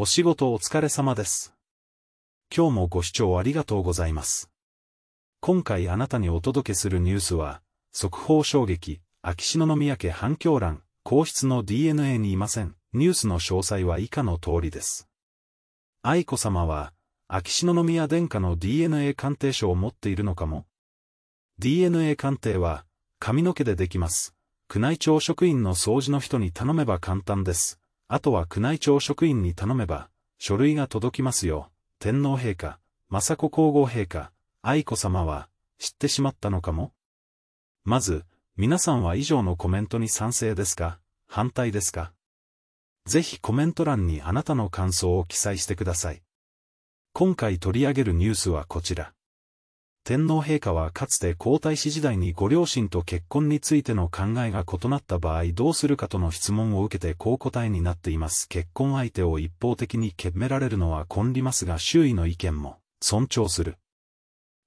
お仕事お疲れ様です。今日もご視聴ありがとうございます。今回あなたにお届けするニュースは、速報衝撃、秋篠宮家反響欄、皇室の DNA にいません。ニュースの詳細は以下の通りです。愛子さまは、秋篠宮殿下の DNA 鑑定書を持っているのかも。DNA 鑑定は、髪の毛でできます。宮内庁職員の掃除の人に頼めば簡単です。あとは宮内庁職員に頼めば、書類が届きますよ。天皇陛下、雅子皇后陛下、愛子様は、知ってしまったのかもまず、皆さんは以上のコメントに賛成ですか反対ですかぜひコメント欄にあなたの感想を記載してください。今回取り上げるニュースはこちら。天皇陛下はかつて皇太子時代にご両親と結婚についての考えが異なった場合どうするかとの質問を受けてこう答えになっています。結婚相手を一方的に決められるのは混りますが周囲の意見も尊重する。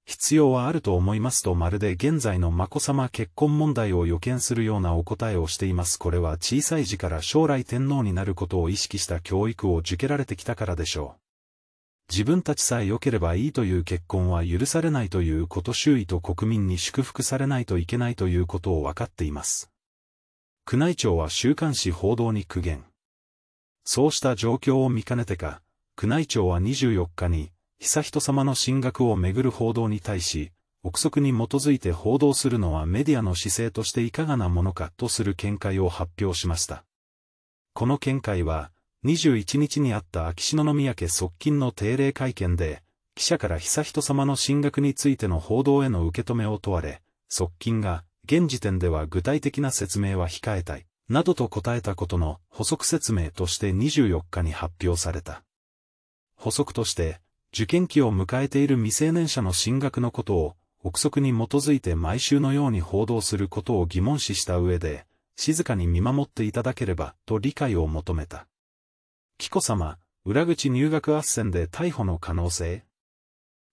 必要はあると思いますとまるで現在の眞子さま結婚問題を予見するようなお答えをしています。これは小さい時から将来天皇になることを意識した教育を受けられてきたからでしょう。自分たちさえ良ければいいという結婚は許されないということ周囲と国民に祝福されないといけないということを分かっています。宮内庁は週刊誌報道に苦言。そうした状況を見かねてか、宮内庁は24日に、悠仁さまの進学をめぐる報道に対し、憶測に基づいて報道するのはメディアの姿勢としていかがなものかとする見解を発表しました。この見解は、21日にあった秋篠宮家側近の定例会見で、記者から悠仁様の進学についての報道への受け止めを問われ、側近が、現時点では具体的な説明は控えたい、などと答えたことの補足説明として24日に発表された。補足として、受験期を迎えている未成年者の進学のことを、憶測に基づいて毎週のように報道することを疑問視した上で、静かに見守っていただければと理解を求めた。紀子さま、裏口入学斡旋で逮捕の可能性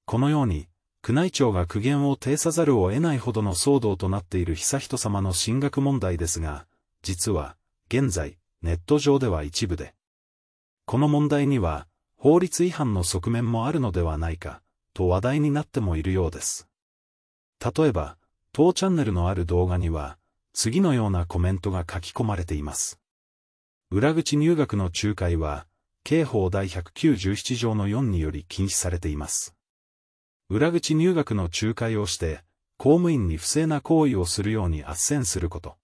このように、宮内庁が苦言を呈さざるを得ないほどの騒動となっている悠仁さまの進学問題ですが、実は、現在、ネット上では一部で。この問題には、法律違反の側面もあるのではないか、と話題になってもいるようです。例えば、当チャンネルのある動画には、次のようなコメントが書き込まれています。裏口入学の仲介は、刑法第197条の4により禁止されています。裏口入学の仲介をして、公務員に不正な行為をするように圧旋すること。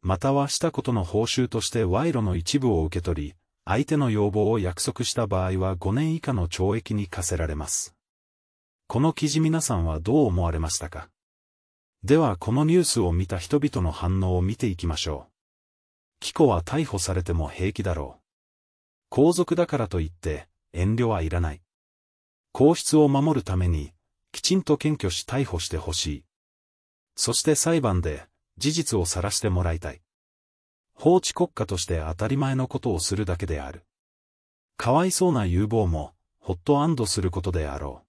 またはしたことの報酬として賄賂の一部を受け取り、相手の要望を約束した場合は5年以下の懲役に課せられます。この記事皆さんはどう思われましたかではこのニュースを見た人々の反応を見ていきましょう。キコは逮捕されても平気だろう。皇族だからといって、遠慮はいらない。皇室を守るために、きちんと検挙し逮捕してほしい。そして裁判で、事実を晒してもらいたい。法治国家として当たり前のことをするだけである。かわいそうな有望も、ほっと安堵することであろう。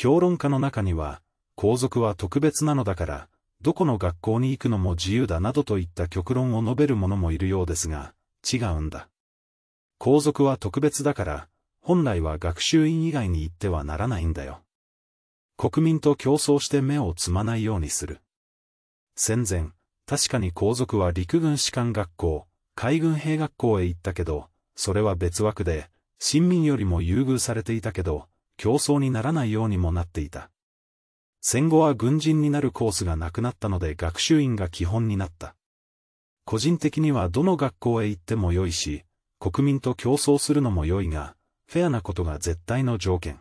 評論家の中には、皇族は特別なのだから、どこの学校に行くのも自由だなどといった極論を述べる者もいるようですが、違うんだ。皇族は特別だから、本来は学習院以外に行ってはならないんだよ。国民と競争して目をつまないようにする。戦前、確かに皇族は陸軍士官学校、海軍兵学校へ行ったけど、それは別枠で、親民よりも優遇されていたけど、競争にならないようにもなっていた。戦後は軍人になるコースがなくなったので学習院が基本になった。個人的にはどの学校へ行っても良いし、国民と競争するのも良いが、フェアなことが絶対の条件。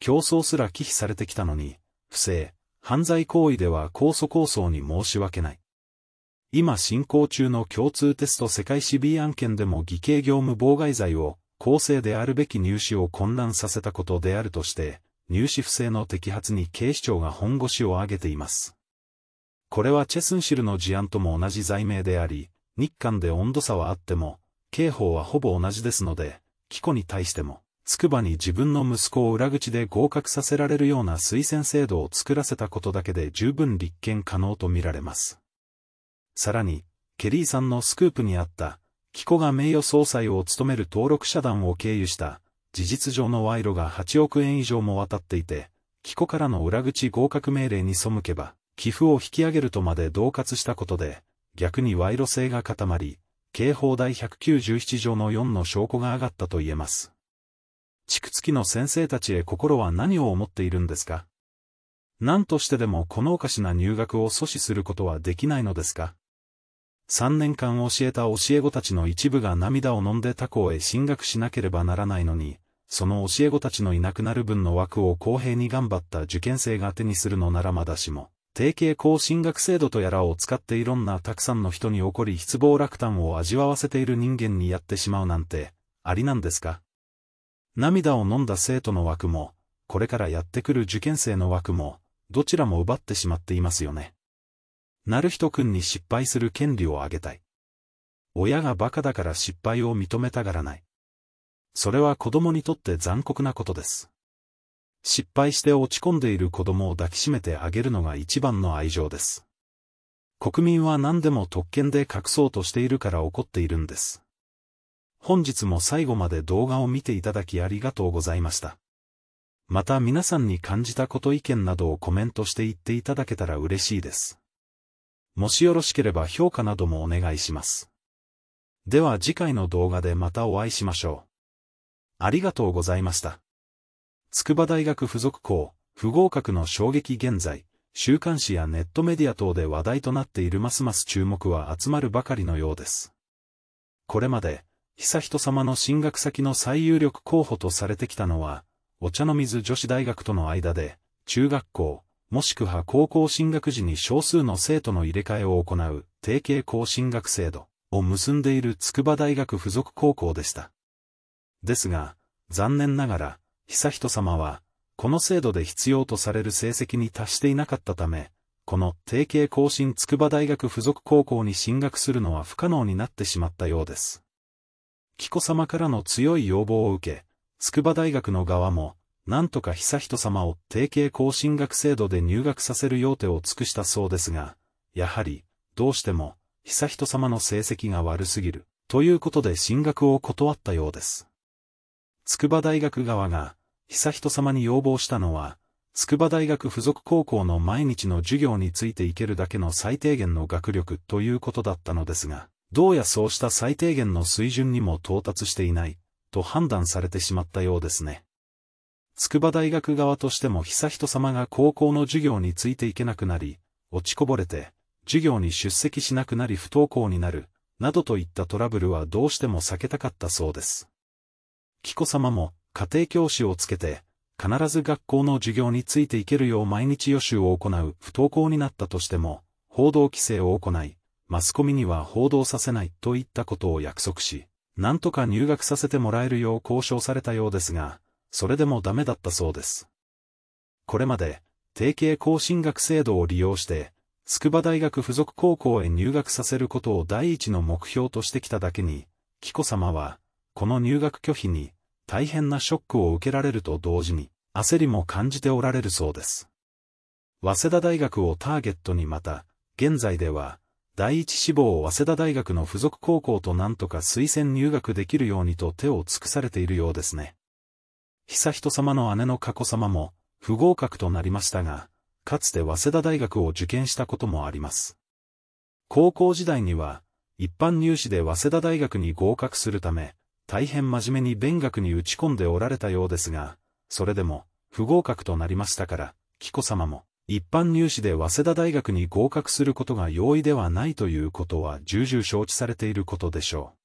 競争すら忌避されてきたのに、不正、犯罪行為では控訴構想に申し訳ない。今進行中の共通テスト世界史 B 案件でも偽計業務妨害罪を、公正であるべき入試を混乱させたことであるとして、入試不正の摘発に警視庁が本腰を挙げています。これはチェスンシルの事案とも同じ罪名であり、日韓で温度差はあっても、刑法はほぼ同じですので、キコに対しても、筑波に自分の息子を裏口で合格させられるような推薦制度を作らせたことだけで十分立件可能とみられます。さらに、ケリーさんのスクープにあった、キコが名誉総裁を務める登録者団を経由した、事実上の賄賂が8億円以上も渡っていて、キコからの裏口合格命令に背けば、寄付を引き上げるとまで恫喝したことで、逆に賄賂性が固まり、刑法第197条の4の証拠が上がったと言えます。地区付きの先生たちへ心は何を思っているんですか何としてでもこのおかしな入学を阻止することはできないのですか ?3 年間教えた教え子たちの一部が涙を飲んで他校へ進学しなければならないのに、その教え子たちのいなくなる分の枠を公平に頑張った受験生が手にするのならまだしも、定型校進学制度とやらを使っていろんなたくさんの人に起こり失望落胆を味わわせている人間にやってしまうなんて、ありなんですか涙を飲んだ生徒の枠も、これからやってくる受験生の枠も、どちらも奪ってしまっていますよね。なるひとくんに失敗する権利をあげたい。親がバカだから失敗を認めたがらない。それは子供にとって残酷なことです。失敗して落ち込んでいる子供を抱きしめてあげるのが一番の愛情です。国民は何でも特権で隠そうとしているから怒っているんです。本日も最後まで動画を見ていただきありがとうございました。また皆さんに感じたこと意見などをコメントして言っていただけたら嬉しいです。もしよろしければ評価などもお願いします。では次回の動画でまたお会いしましょう。ありがとうございました。筑波大学附属校、不合格の衝撃現在、週刊誌やネットメディア等で話題となっているますます注目は集まるばかりのようです。これまで、悠仁さまの進学先の最有力候補とされてきたのは、お茶の水女子大学との間で、中学校、もしくは高校進学時に少数の生徒の入れ替えを行う、定型校進学制度を結んでいる筑波大学附属高校でした。ですが、残念ながら、悠仁さまは、この制度で必要とされる成績に達していなかったため、この定型更新筑波大学附属高校に進学するのは不可能になってしまったようです。紀子さまからの強い要望を受け、筑波大学の側も、なんとか悠仁さまを定型更新学制度で入学させる要手を尽くしたそうですが、やはり、どうしても、悠仁さまの成績が悪すぎる、ということで進学を断ったようです。筑波大学側が、悠仁さまに要望したのは、筑波大学附属高校の毎日の授業についていけるだけの最低限の学力ということだったのですが、どうやそうした最低限の水準にも到達していない、と判断されてしまったようですね。筑波大学側としても悠仁さまが高校の授業についていけなくなり、落ちこぼれて、授業に出席しなくなり不登校になる、などといったトラブルはどうしても避けたかったそうです。紀子さまも、家庭教師をつけて、必ず学校の授業についていけるよう毎日予習を行う不登校になったとしても、報道規制を行い、マスコミには報道させないといったことを約束し、なんとか入学させてもらえるよう交渉されたようですが、それでもダメだったそうです。これまで、定型更進学制度を利用して、筑波大学附属高校へ入学させることを第一の目標としてきただけに、紀子さまは、この入学拒否に、大変なショックを受けられると同時に、焦りも感じておられるそうです。早稲田大学をターゲットにまた、現在では、第一志望を早稲田大学の付属高校となんとか推薦入学できるようにと手を尽くされているようですね。悠仁さまの姉の佳子さまも、不合格となりましたが、かつて早稲田大学を受験したこともあります。高校時代には、一般入試で早稲田大学に合格するため、大変真面目に勉学に打ち込んでおられたようですが、それでも、不合格となりましたから、紀子様も、一般入試で早稲田大学に合格することが容易ではないということは重々承知されていることでしょう。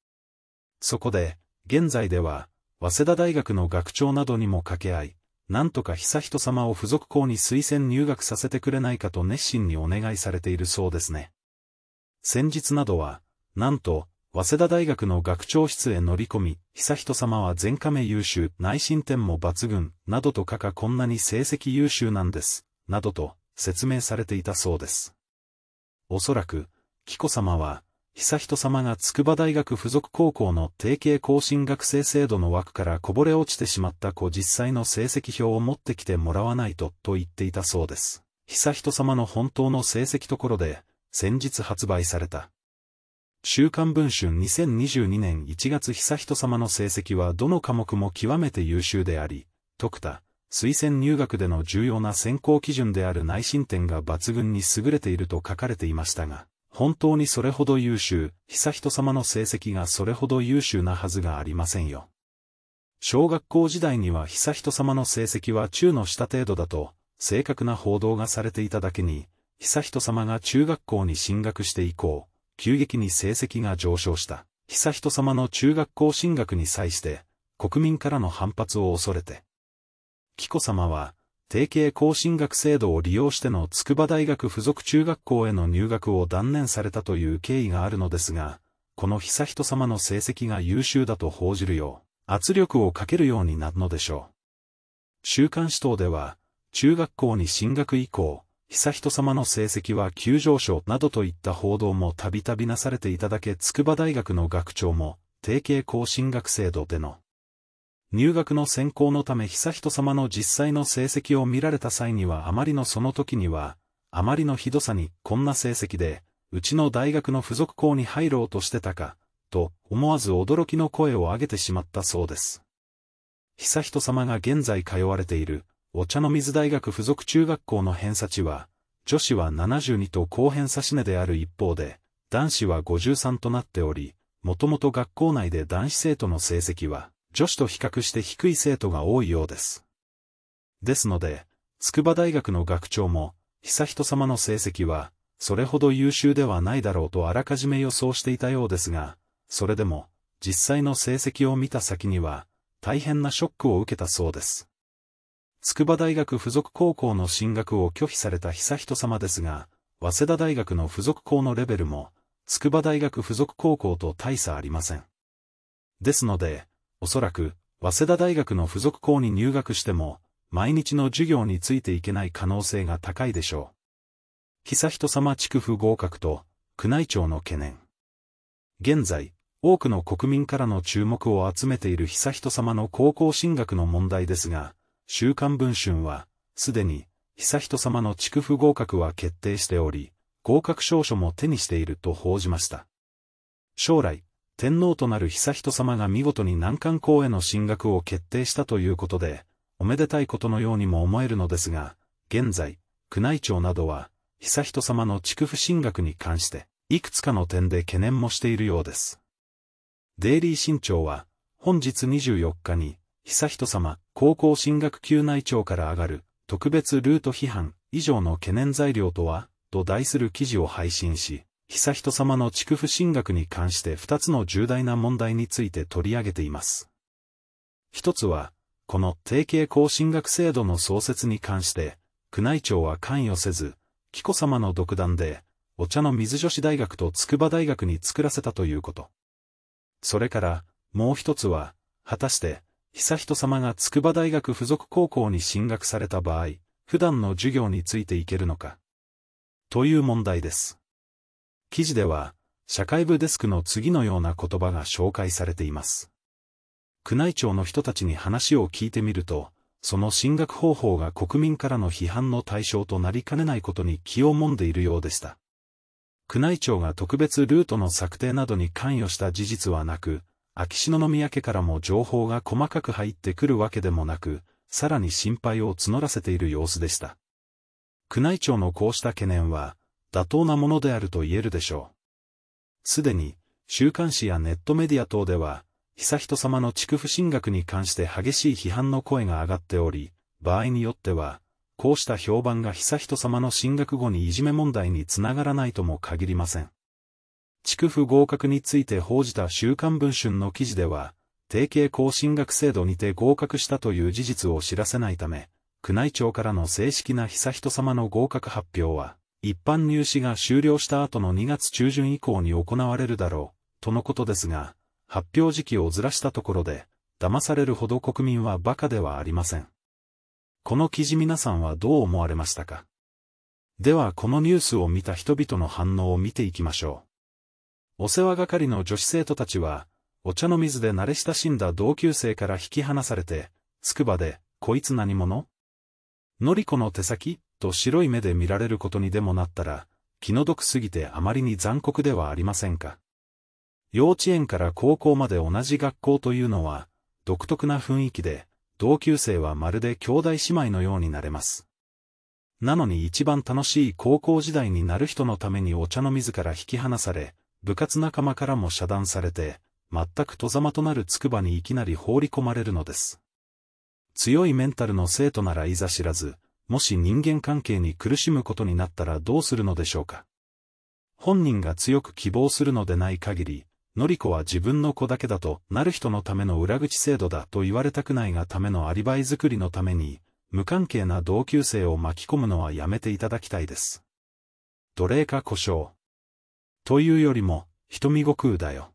そこで、現在では、早稲田大学の学長などにも掛け合い、なんとか悠仁様を付属校に推薦入学させてくれないかと熱心にお願いされているそうですね。先日などは、なんと、早稲田大学の学長室へ乗り込み、悠仁さまは全科目優秀、内申点も抜群、などと書かこんなに成績優秀なんです、などと説明されていたそうです。おそらく、紀子さまは、悠仁さまが筑波大学附属高校の定型更新学生制度の枠からこぼれ落ちてしまった子実際の成績表を持ってきてもらわないと、と言っていたそうです。悠仁さまの本当の成績ところで、先日発売された。週刊文春2022年1月久人様の成績はどの科目も極めて優秀であり、徳田、推薦入学での重要な選考基準である内申点が抜群に優れていると書かれていましたが、本当にそれほど優秀、悠仁様の成績がそれほど優秀なはずがありませんよ。小学校時代には悠仁様の成績は中の下程度だと、正確な報道がされていただけに、悠仁様が中学校に進学して以降、急激に成績が上昇した。悠仁さまの中学校進学に際して、国民からの反発を恐れて。紀子さまは、定型後、進学制度を利用しての筑波大学附属中学校への入学を断念されたという経緯があるのですが、この悠仁さまの成績が優秀だと報じるよう、圧力をかけるようになるのでしょう。週刊誌等では、中学校に進学以降、悠仁さまの成績は急上昇などといった報道もたびたびなされていただけ筑波大学の学長も、定型更進学制度での入学の選考のため悠仁さまの実際の成績を見られた際にはあまりのその時には、あまりのひどさにこんな成績で、うちの大学の付属校に入ろうとしてたか、と思わず驚きの声を上げてしまったそうです。悠仁さまが現在通われているお茶の水大学附属中学校の偏差値は、女子は72と高偏差値である一方で、男子は53となっており、もともと学校内で男子生徒の成績は、女子と比較して低い生徒が多いようです。ですので、筑波大学の学長も、悠仁様の成績は、それほど優秀ではないだろうとあらかじめ予想していたようですが、それでも、実際の成績を見た先には、大変なショックを受けたそうです。筑波大学附属高校の進学を拒否された悠仁さまですが、早稲田大学の附属校のレベルも、筑波大学附属高校と大差ありません。ですので、おそらく、早稲田大学の附属校に入学しても、毎日の授業についていけない可能性が高いでしょう。悠仁さま地区不合格と、宮内庁の懸念。現在、多くの国民からの注目を集めている悠仁さまの高校進学の問題ですが、週刊文春は、すでに、悠仁さまの地区不合格は決定しており、合格証書も手にしていると報じました。将来、天皇となる悠仁さまが見事に難関校への進学を決定したということで、おめでたいことのようにも思えるのですが、現在、宮内庁などは、悠仁さまの地区不進学に関して、いくつかの点で懸念もしているようです。デイリー新潮は、本日24日に、悠仁さま、高校進学級内庁から上がる、特別ルート批判、以上の懸念材料とは、と題する記事を配信し、悠仁さまの築府進学に関して2つの重大な問題について取り上げています。一つは、この定型校進学制度の創設に関して、宮内庁は関与せず、紀子さまの独断で、お茶の水女子大学と筑波大学に作らせたということ。それから、もう一つは、果たして、悠仁さまが筑波大学附属高校に進学された場合、普段の授業についていけるのか。という問題です。記事では、社会部デスクの次のような言葉が紹介されています。宮内庁の人たちに話を聞いてみると、その進学方法が国民からの批判の対象となりかねないことに気をもんでいるようでした。宮内庁が特別ルートの策定などに関与した事実はなく、秋篠宮家からも情報が細かく入ってくるわけでもなく、さらに心配を募らせている様子でした。宮内庁のこうした懸念は、妥当なものであると言えるでしょう。すでに、週刊誌やネットメディア等では、悠仁さまの築不進学に関して激しい批判の声が上がっており、場合によっては、こうした評判が悠仁さまの進学後にいじめ問題につながらないとも限りません。地区府合格について報じた週刊文春の記事では、定型更進学制度にて合格したという事実を知らせないため、宮内庁からの正式な悠仁様の合格発表は、一般入試が終了した後の2月中旬以降に行われるだろう、とのことですが、発表時期をずらしたところで、騙されるほど国民は馬鹿ではありません。この記事皆さんはどう思われましたかではこのニュースを見た人々の反応を見ていきましょう。お世話係の女子生徒たちは、お茶の水で慣れ親しんだ同級生から引き離されて、つくばで、こいつ何者のりこの手先と白い目で見られることにでもなったら、気の毒すぎてあまりに残酷ではありませんか。幼稚園から高校まで同じ学校というのは、独特な雰囲気で、同級生はまるで兄弟姉妹のようになれます。なのに一番楽しい高校時代になる人のためにお茶の水から引き離され、部活仲間からも遮断されて、全く戸ざまとなる筑波にいきなり放り込まれるのです。強いメンタルの生徒ならいざ知らず、もし人間関係に苦しむことになったらどうするのでしょうか。本人が強く希望するのでない限り、のりこは自分の子だけだとなる人のための裏口制度だと言われたくないがためのアリバイ作りのために、無関係な同級生を巻き込むのはやめていただきたいです。奴隷か故障。というよりも、瞳悟空だよ。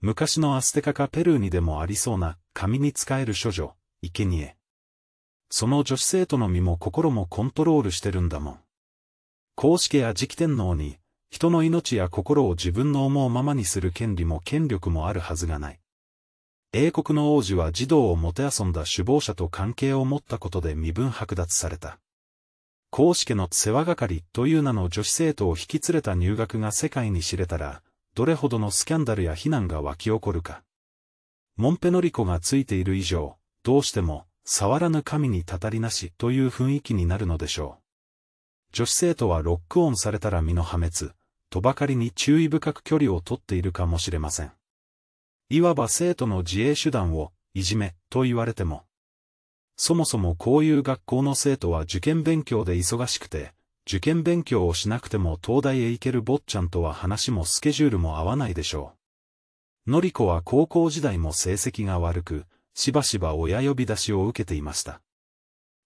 昔のアステカかペルーにでもありそうな、紙に使える処女、生贄。その女子生徒の身も心もコントロールしてるんだもん。公式や直天皇に、人の命や心を自分の思うままにする権利も権力もあるはずがない。英国の王子は児童をもてあそんだ首謀者と関係を持ったことで身分剥奪された。公式の世話係という名の女子生徒を引き連れた入学が世界に知れたら、どれほどのスキャンダルや非難が湧き起こるか。モンペノリコがついている以上、どうしても、触らぬ神にたたりなしという雰囲気になるのでしょう。女子生徒はロックオンされたら身の破滅、とばかりに注意深く距離をとっているかもしれません。いわば生徒の自衛手段を、いじめ、と言われても、そもそもこういう学校の生徒は受験勉強で忙しくて、受験勉強をしなくても東大へ行ける坊ちゃんとは話もスケジュールも合わないでしょう。のりこは高校時代も成績が悪く、しばしば親呼び出しを受けていました。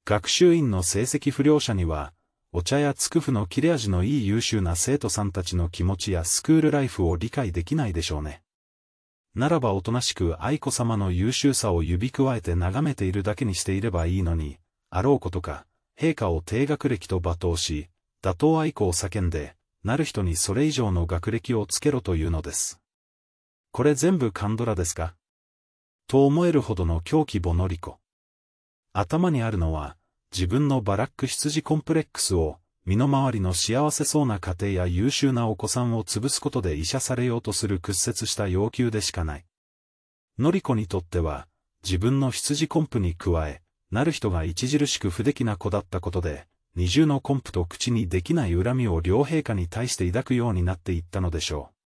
学習院の成績不良者には、お茶やつくふの切れ味のいい優秀な生徒さんたちの気持ちやスクールライフを理解できないでしょうね。ならばおとなしく愛子様の優秀さを指くわえて眺めているだけにしていればいいのに、あろうことか、陛下を低学歴と罵倒し、打倒愛子を叫んで、なる人にそれ以上の学歴をつけろというのです。これ全部カンドラですかと思えるほどの狂気ぼのり子頭にあるのは、自分のバラック羊コンプレックスを、身の回りの幸せそうな家庭や優秀なお子さんを潰すことで医者されようとする屈折した要求でしかない。のりこにとっては、自分の羊コンプに加え、なる人が著しく不出来な子だったことで、二重のコンプと口にできない恨みを両陛下に対して抱くようになっていったのでしょう。